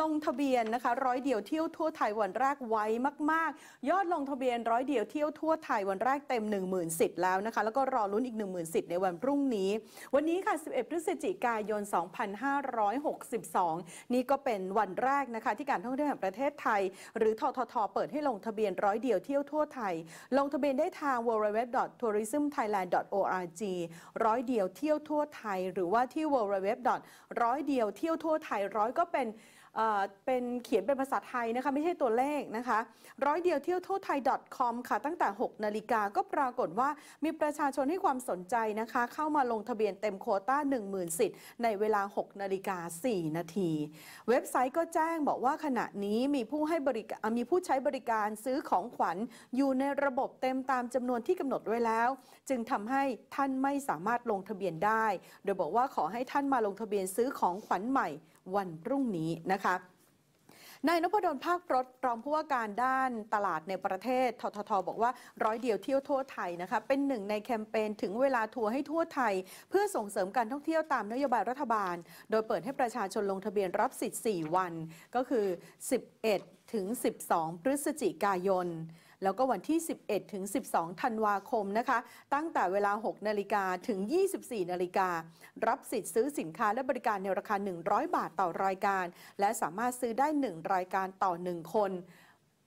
ลงทะเบียนนะคะร้อยเดียวเที่ยวทั่วไทยวันแรกไว้มากๆ ยอดลงทะเบียนร้อยเดียวเที่ยวทั่วไทยวันแรกเต็ม1 0 0 0 0สิทธิ์แล้วนะคะแล้วก็รอลุ้นอีก1 0 0 0 0สิทธิ์ในวันพรุ่งนี้ วันนี้ค่ะ11พฤศจิกายน2562 นี่ก็เป็นวันแรกนะคะที่การท่องเที่ยวแห่งประเทศไทยหรือทททเปิดให้ลงทะเบียน ร้อยเดียวเที่ยวทั่วไทย ลงทะเบียนได้ทาง www.tourismthailand.org ร้อยเดียวเที่ยวทั่วไทย หรือว่าที่ www. ร้อยเดียวเที่ยวทั่วไทยร้อยก็เป็นเป็นเขียนเป็นภาษาไทยนะคะไม่ใช่ตัวเลขนะคะร้อยเดียวเที่ยวทั่วไทย .com ค่ะ ตั้งแต่ 6 นาฬิกาก็ปรากฏว่ามีประชาชนให้ความสนใจนะคะเข้ามาลงทะเบียนเต็มโคต้า10,000 สิทธิ์ในเวลา 6 นาฬิกา 4 นาที เว็บไซต์ก็แจ้งบอกว่าขณะนี้มีผู้ให้บริการมีผู้ใช้บริการซื้อของขวัญ อยู่ในระบบเต็มตามจำนวนที่กำหนดไว้แล้ว จึงทำให้ท่านไม่สามารถลงทะเบียนได้ โดยบอกว่าขอให้ท่านมาลงทะเบียนซื้อของขวัญใหม่วันพรุ่งนี้นะคะนายนพดลภาครถรองผู้ว่าการด้านตลาดในประเทศ ทททบอกว่าร้อยเดียวเที่ยวทั่วไทยนะคะ เป็นหนึ่งในแคมเปญถึงเวลาทัวร์ให้ทั่วไทย เพื่อส่งเสริมการท่องเที่ยวตามนโยบายรัฐบาล โดยเปิดให้ประชาชนลงทะเบียนรับสิทธิ์ 4 วัน ก็คือ 11ถึง12 พฤศจิกายนแล้วก็วันที่ 11 ถึง 12 ธันวาคมนะคะ ตั้งแต่เวลา 6 นาฬิกาถึง 24 นาฬิกา รับสิทธิ์ซื้อสินค้าและบริการในราคา 100 บาทต่อรายการ และสามารถซื้อได้ 1 รายการต่อ 1 คน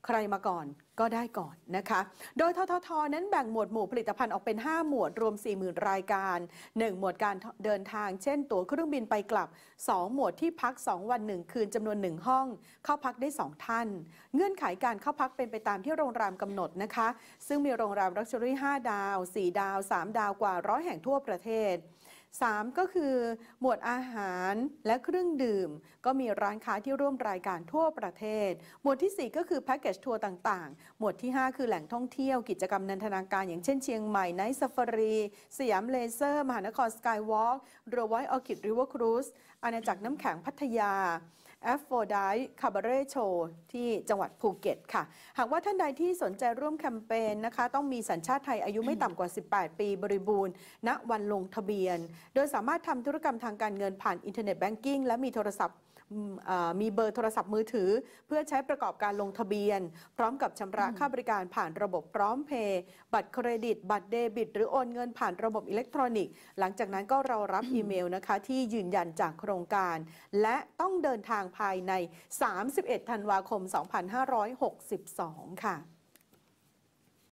ใครมาก่อนก็ได้ก่อนนะคะ โดยทททนั้นแบ่งหมวดหมู่ผลิตภัณฑ์ ออกเป็น 5 หมวด รวม 40,000 รายการ 1 หมวดการเดินทางเช่นตั๋วเครื่องบินไปกลับ 2 หมวดที่พัก 2 วัน 1 คืนจำนวน 1 ห้อง เข้าพักได้ 2 ท่าน เงื่อนไขาการเข้าพักเป็นไปตามที่โรงแรมกำหนดนะคะซึ่งมีโรงแรมรักชัวรี่ 5 ดาว 4 ดาว 3 ดาวกว่าร้อยแห่งทั่วประเทศ3 ก็คือ หมวดอาหารและเครื่องดื่มก็มีร้านค้าที่ร่วมรายการทั่วประเทศ หมวดที่ 4 ก็คือแพ็กเกจทัวร์ต่าง ๆ หมวดที่ 5 คือแหล่งท่องเที่ยวกิจกรรมนันทนาการอย่างเช่นเชียงใหม่ไนท์ซัฟฟารีสยามเลเซอร์มหานครสกายวอล์กเรือไวออคิดริเวอร์ครูซอาณาจักรน้ำแข็งพัทยาแอฟโฟไดคาบาเร่โชว์ที่จังหวัดภูเก็ตค่ะ หากว่าท่านใดที่สนใจร่วมแคมเปญนะคะ ต้องมีสัญชาติไทยอายุไม่ต่ำกว่า 18 ปีบริบูรณ์ณวันลงทะเบียน โดยสามารถทำธุรกรรมทางการเงินผ่าน อินเทอร์เน็ตแบงกิ้งและมีโทรศัพท์มีเบอร์โทรศัพท์มือถือ เพื่อใช้ประกอบการลงทะเบียน พร้อมกับชำระค่าบริการผ่านระบบพร้อมเพย์บัตรเครดิต บัตรเดบิต หรือโอนเงินผ่านระบบอิเล็กทรอนิกส์ หลังจากนั้นก็เรารับอีเมลนะคะที่ยืนยันจากโครงการ และต้องเดินทางภายใน 31 ธันวาคม 2562 ค่ะ